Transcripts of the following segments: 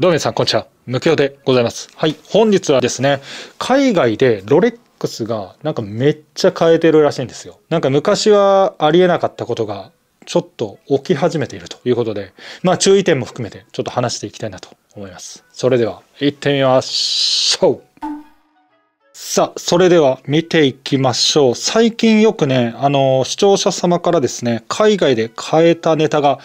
どうも皆さん、こんにちは。無形でございます。はい、本日はですね、海外でロレックスがなんかめっちゃ変えてるらしいんですよ。なんか昔はありえなかったことがちょっと起き始めているということで、まあ注意点も含めてちょっと話していきたいなと思います。それでは、行ってみましょう。さあ、それでは見ていきましょう。最近よくね、あの、視聴者様からですね、海外で変えたネタが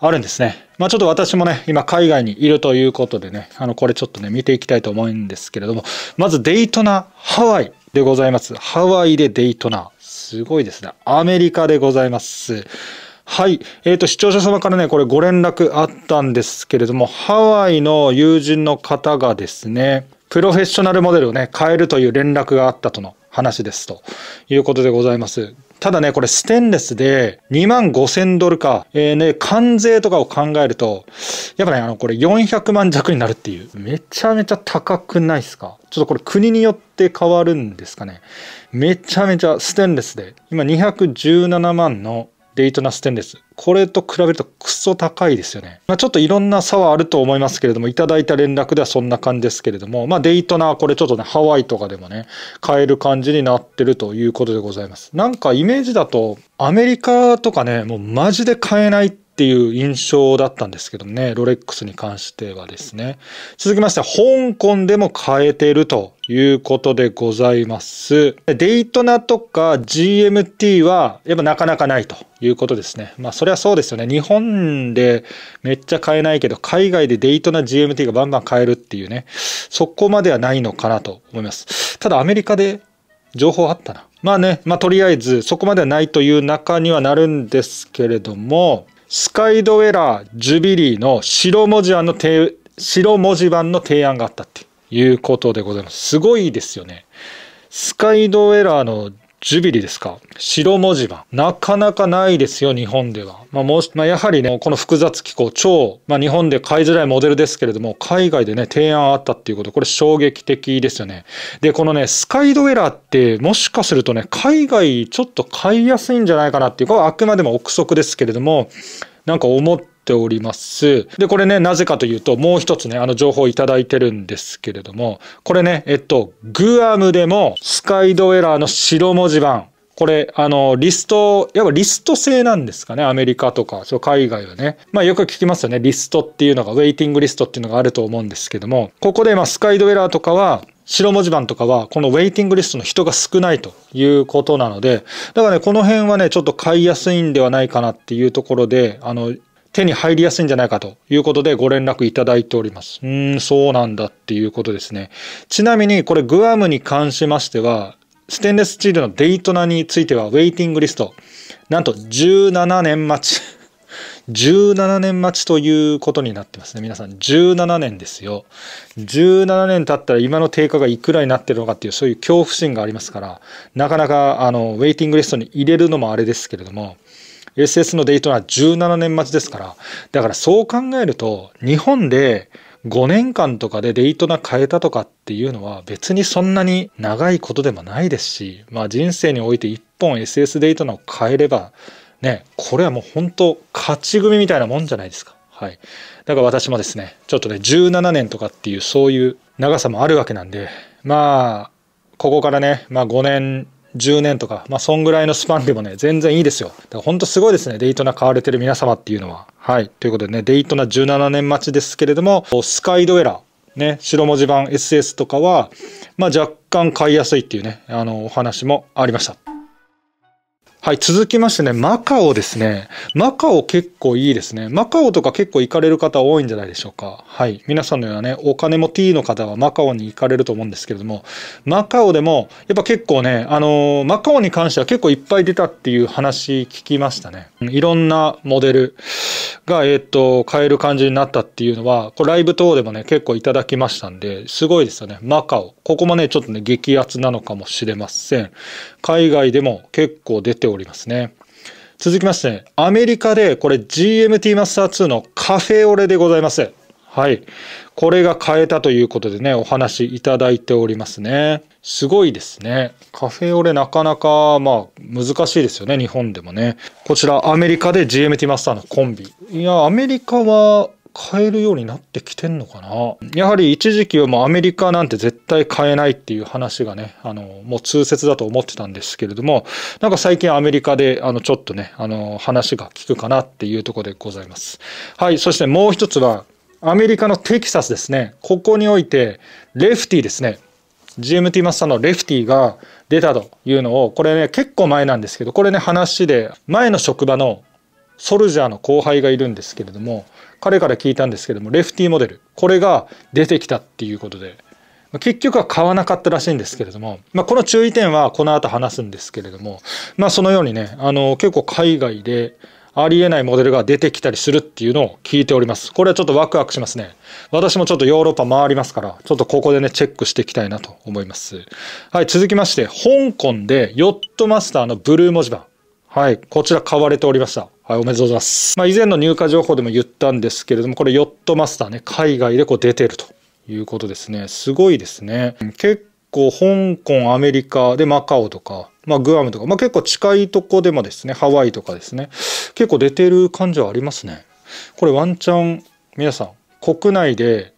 あるんですね。まあちょっと私もね、今海外にいるということでね、あの、これちょっとね、見ていきたいと思うんですけれども、まずデイトナ、ハワイでございます。ハワイでデイトナ。すごいですね。アメリカでございます。はい。えっ、ー、と、視聴者様からね、これご連絡あったんですけれども、ハワイの友人の方がですね、プロフェッショナルモデルをね、変えるという連絡があったとの話ですということでございます。ただね、これステンレスで2万5000ドルか、えー、ね、関税とかを考えると、やっぱね、あの、これ400万弱になるっていう、めちゃめちゃ高くないですかちょっとこれ国によって変わるんですかね。めちゃめちゃステンレスで、今217万のデイトナステンレス。これと比べるとクソ高いですよね。まあ、ちょっといろんな差はあると思いますけれども、いただいた連絡ではそんな感じですけれども、まあ、デイトナー、これちょっとね、ハワイとかでもね、買える感じになってるということでございます。なんかイメージだと、アメリカとかね、もうマジで買えないっていう印象だったんですけどね、ロレックスに関してはですね。続きまして、香港でも買えてるということでございます。デイトナとか GMT は、やっぱなかなかないということですね。まあ、そりゃそうですよね。日本でめっちゃ買えないけど、海外でデイトナ GMT がバンバン買えるっていうね、そこまではないのかなと思います。ただ、アメリカで情報あったな。まあね、まあ、とりあえず、そこまではないという中にはなるんですけれども、スカイドエラー、ジュビリーの白文字版の提白文字版の提案があったっていう。いうことでございます。すごいですよね。スカイドエラーのジュビリですか白文字盤。なかなかないですよ、日本では。まあ、もし、まあ、やはりね、この複雑機構、超、まあ、日本で買いづらいモデルですけれども、海外でね、提案あったっていうこと、これ衝撃的ですよね。で、このね、スカイドエラーって、もしかするとね、海外ちょっと買いやすいんじゃないかなっていう、これはあくまでも憶測ですけれども、なんか思って、ております。で、これね、なぜかというと、もう一つね、あの情報をいただいてるんですけれども、これね、えっと、グアムでもスカイドエラーの白文字盤、これ、あの、リスト、やっぱリスト制なんですかね、アメリカとか、そう海外はね。まあよく聞きますよね、リストっていうのが、ウェイティングリストっていうのがあると思うんですけども、ここで、まあスカイドエラーとかは、白文字盤とかは、このウェイティングリストの人が少ないということなので、だからね、この辺はね、ちょっと買いやすいんではないかなっていうところで、あの、手に入りやすいんじゃないかということでご連絡いただいております。うん、そうなんだっていうことですね。ちなみにこれグアムに関しましては、ステンレススチールのデイトナについてはウェイティングリスト、なんと17年待ち。17 年待ちということになってますね。皆さん、17年ですよ。17年経ったら今の定価がいくらになってるのかっていう、そういう恐怖心がありますから、なかなか、あの、ウェイティングリストに入れるのもあれですけれども、SS のデイトナー17年待ちですから、だからそう考えると、日本で5年間とかでデイトナ変えたとかっていうのは別にそんなに長いことでもないですし、まあ人生において1本 SS デイトナを変えれば、ね、これはもう本当勝ち組みたいなもんじゃないですか。はい。だから私もですね、ちょっとね、17年とかっていうそういう長さもあるわけなんで、まあ、ここからね、まあ5年10年とか、まあ、そんぐらいのスパンでもね、全然いいですよ。だから本当すごいですね、デイトナ買われてる皆様っていうのは。はい。ということでね、デイトナ17年待ちですけれども、スカイドエラー。ね、白文字版 SS とかは、まあ、若干買いやすいっていうね、あの、お話もありました。はい、続きましてね、マカオですね。マカオ結構いいですね。マカオとか結構行かれる方多いんじゃないでしょうか。はい、皆さんのようなね、お金も T の方はマカオに行かれると思うんですけれども、マカオでも、やっぱ結構ね、あのー、マカオに関しては結構いっぱい出たっていう話聞きましたね。いろんなモデルが、えっ、ー、と、買える感じになったっていうのは、これライブ等でもね、結構いただきましたんで、すごいですよね。マカオ。ここもね、ちょっとね、激アツなのかもしれません。海外でも結構出ておりりますね。続きまして、アメリカでこれ GMT マスター2のカフェオレでございます。はい。これが買えたということでね、お話いただいておりますね。すごいですね。カフェオレなかなか、まあ、難しいですよね、日本でもね。こちら、アメリカで GMT マスターのコンビ。いや、アメリカは買えるようになってきてんのかなやはり一時期はもうアメリカなんて絶対買えないっていう話がね、あの、もう通説だと思ってたんですけれども、なんか最近アメリカで、あの、ちょっとね、あの、話が聞くかなっていうところでございます。はい、そしてもう一つは、アメリカのテキサスですね。ここにおいて、レフティですね。GMT マスターのレフティが出たというのを、これね、結構前なんですけど、これね、話で、前の職場のソルジャーの後輩がいるんですけれども彼から聞いたんですけどもレフティモデルこれが出てきたっていうことで結局は買わなかったらしいんですけれども、まあ、この注意点はこの後話すんですけれども、まあ、そのようにねあの結構海外でありえないモデルが出てきたりするっていうのを聞いております。これはちょっとワクワクしますね。私もちょっとヨーロッパ回りますから、ちょっとここでね、チェックしていきたいなと思います。はい、続きまして、香港でヨットマスターのブルー文字盤。はい、こちら買われておりました。はい、おめでとうございます。まあ、以前の入荷情報でも言ったんですけれども、これヨットマスターね、海外でこう出てるということですね。すごいですね。結構香港、アメリカでマカオとか、まあ、グアムとか、まあ、結構近いとこでもですね、ハワイとかですね、結構出てる感じはありますね。これワンチャン、皆さん、国内で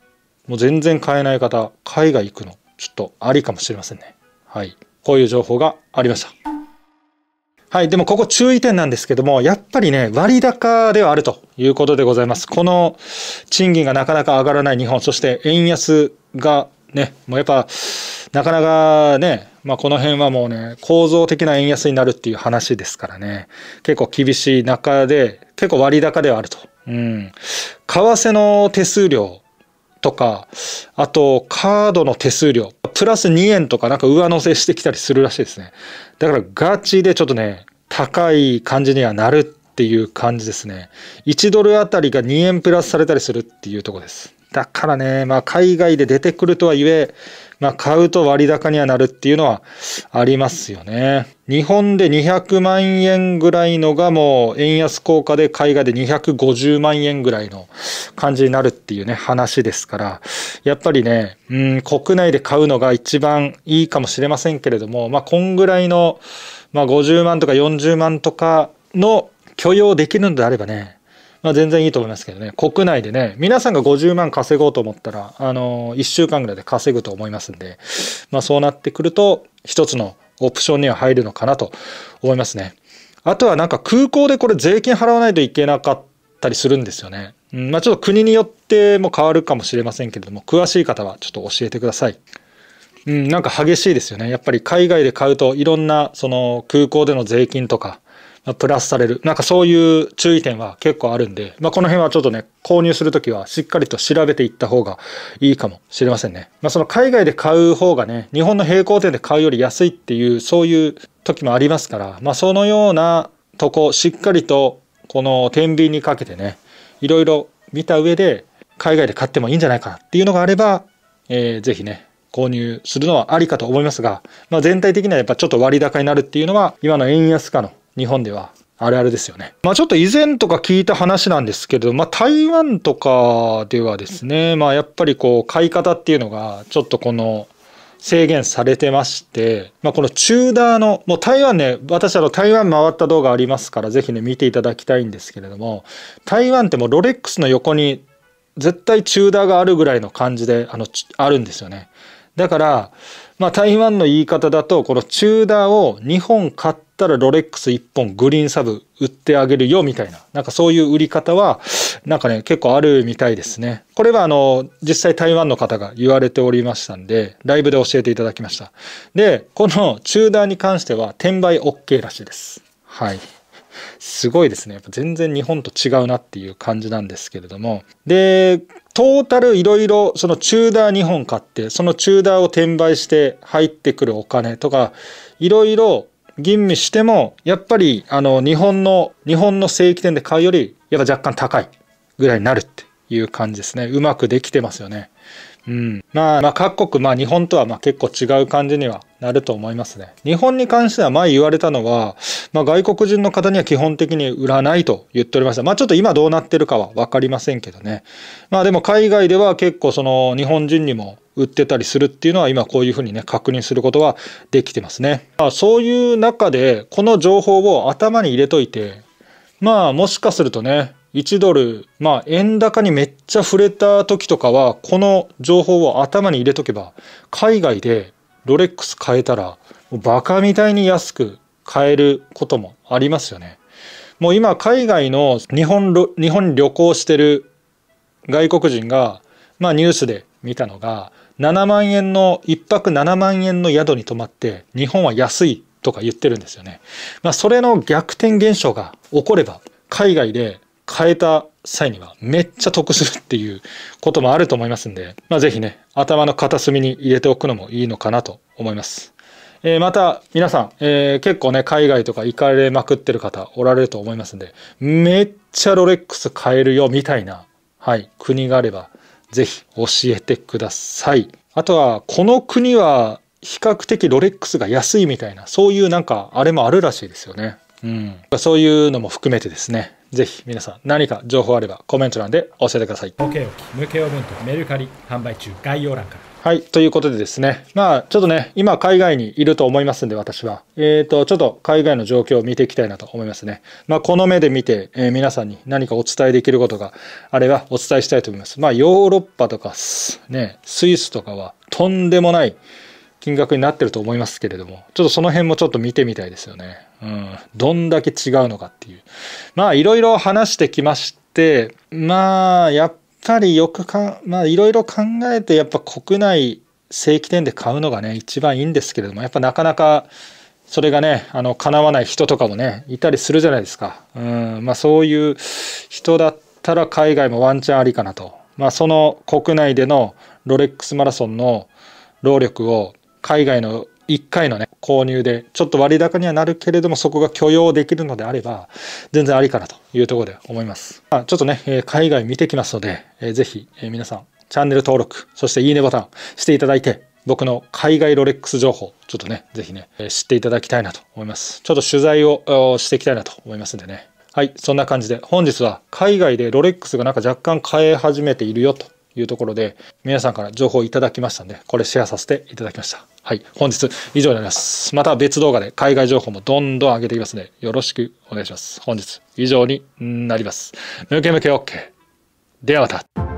もう全然買えない方、海外行くの、ちょっとありかもしれませんね。はい。こういう情報がありました。はい、でもここ注意点なんですけども、やっぱりね、割高ではあるということでございます。この賃金がなかなか上がらない日本、そして円安がね、もうやっぱ、なかなかね、まあ、この辺はもうね、構造的な円安になるっていう話ですからね、結構厳しい中で、結構割高ではあると。うん。為替の手数料とか、あとカードの手数料、プラス2円とかなんか上乗せしてきたりするらしいですね。だからガチでちょっとね、高い感じにはなるっていう感じですね。1ドルあたりが2円プラスされたりするっていうとこです。だからね、まあ海外で出てくるとはいえ、まあ買うと割高にはなるっていうのはありますよね。日本で200万円ぐらいのがもう円安効果で海外で250万円ぐらいの感じになるっていうね話ですから、やっぱりね、うん、国内で買うのが一番いいかもしれませんけれども、まあこんぐらいの、まあ50万とか40万とかの許容できるのであればね、まあ、全然いいと思いますけどね、国内でね、皆さんが50万稼ごうと思ったら、あの、1週間ぐらいで稼ぐと思いますんで、まあ、そうなってくると、一つのオプションには入るのかなと思いますね。あとはなんか空港でこれ税金払わないといけなかったりするんですよね。うん、まあ、ちょっと国によっても変わるかもしれませんけれども、詳しい方はちょっと教えてください。うん、なんか激しいですよね。やっぱり海外で買うといろんなその空港での税金とか、プラスされる。なんかそういう注意点は結構あるんで、まあ、この辺はちょっとね、購入するときはしっかりと調べていった方がいいかもしれませんね。まあ、その海外で買う方がね、日本の並行店で買うより安いっていう、そういう時もありますから、まあ、そのようなとこ、しっかりとこの天秤にかけてね、いろいろ見た上で、海外で買ってもいいんじゃないかなっていうのがあれば、えー、ぜひね、購入するのはありかと思いますが、まあ、全体的にはやっぱちょっと割高になるっていうのは、今の円安化の日本ではあるあるですよね。まあちょっと以前とか聞いた話なんですけど、まあ台湾とかではですね、まあやっぱりこう買い方っていうのがちょっとこの制限されてまして、まあこのチューダーの、もう台湾ね、私あの台湾回った動画ありますからぜひね見ていただきたいんですけれども、台湾ってもうロレックスの横に絶対チューダーがあるぐらいの感じであのあるんですよね。だから、まあ、台湾の言い方だと、このチューダーを2本買ったらロレックス1本グリーンサブ売ってあげるよみたいな、なんかそういう売り方は、なんかね、結構あるみたいですね。これはあの、実際台湾の方が言われておりましたんで、ライブで教えていただきました。で、このチューダーに関しては転売 OK らしいです。はい。すごいですね。やっぱ全然日本と違うなっていう感じなんですけれども。で、トータルいろいろそのチューダー2本買ってそのチューダーを転売して入ってくるお金とかいろいろ吟味してもやっぱりあの日本の日本の正規店で買うよりやっぱ若干高いぐらいになるっていう感じですね。うまくできてますよね。うん。まあ、まあ、各国、まあ、日本とはまあ結構違う感じにはなると思いますね。日本に関しては前言われたのは、まあ、外国人の方には基本的に売らないと言っておりました。まあ、ちょっと今どうなってるかはわかりませんけどね。まあ、でも海外では結構その日本人にも売ってたりするっていうのは今こういうふうにね、確認することはできてますね。まあ、そういう中で、この情報を頭に入れといて、まあ、もしかするとね、1ドル、まあ、円高にめっちゃ触れた時とかは、この情報を頭に入れとけば、海外でロレックス買えたら、バカみたいに安く買えることもありますよね。もう今、海外の日本、日本旅行してる外国人が、まあ、ニュースで見たのが、7万円の、1泊7万円の宿に泊まって、日本は安いとか言ってるんですよね。まあ、それの逆転現象が起これば、海外で変えた際にはめっちゃ得するっていうこともあると思いますんで、まあ、ぜひね、頭の片隅に入れておくのもいいのかなと思います。えー、また、皆さん、えー、結構ね、海外とか行かれまくってる方おられると思いますんで、めっちゃロレックス買えるよみたいな、はい、国があれば、ぜひ教えてください。あとは、この国は比較的ロレックスが安いみたいな、そういうなんか、あれもあるらしいですよね。うん。そういうのも含めてですね、ぜひ皆さん何か情報あればコメント欄で教えてください。OK, OK。無形文とメルカリ販売中概要欄から。はい。ということでですね。まあ、ちょっとね、今海外にいると思いますんで、私は。えっ、ー、と、ちょっと海外の状況を見ていきたいなと思いますね。まあ、この目で見て、えー、皆さんに何かお伝えできることがあればお伝えしたいと思います。まあ、ヨーロッパとか、ね、スイスとかはとんでもない金額になってると思いますけれども、ちょっとその辺もちょっと見てみたいですよね。うん。どんだけ違うのかっていう。まあ、いろいろ話してきまして、まあ、やっぱりよくかまあ、いろいろ考えて、やっぱ国内正規店で買うのがね、一番いいんですけれども、やっぱなかなか、それがね、あの、叶わない人とかもね、いたりするじゃないですか。うん。まあ、そういう人だったら海外もワンチャンありかなと。まあ、その国内でのロレックスマラソンの労力を海外の1回のね、購入で、ちょっと割高にはなるけれども、そこが許容できるのであれば、全然ありかなというところで思います。まあ、ちょっとね、え海外見てきますので、えぜひ、え皆さん、チャンネル登録、そしていいねボタンしていただいて、僕の海外ロレックス情報、ちょっとね、ぜひね、知っていただきたいなと思います。ちょっと取材をしていきたいなと思いますんでね。はい、そんな感じで、本日は海外でロレックスがなんか若干変え始めているよというところで、皆さんから情報をいただきましたんで、これシェアさせていただきました。はい。本日以上になります。また別動画で海外情報もどんどん上げていきますので、よろしくお願いします。本日以上になります。ムケムケ OK。ではまた。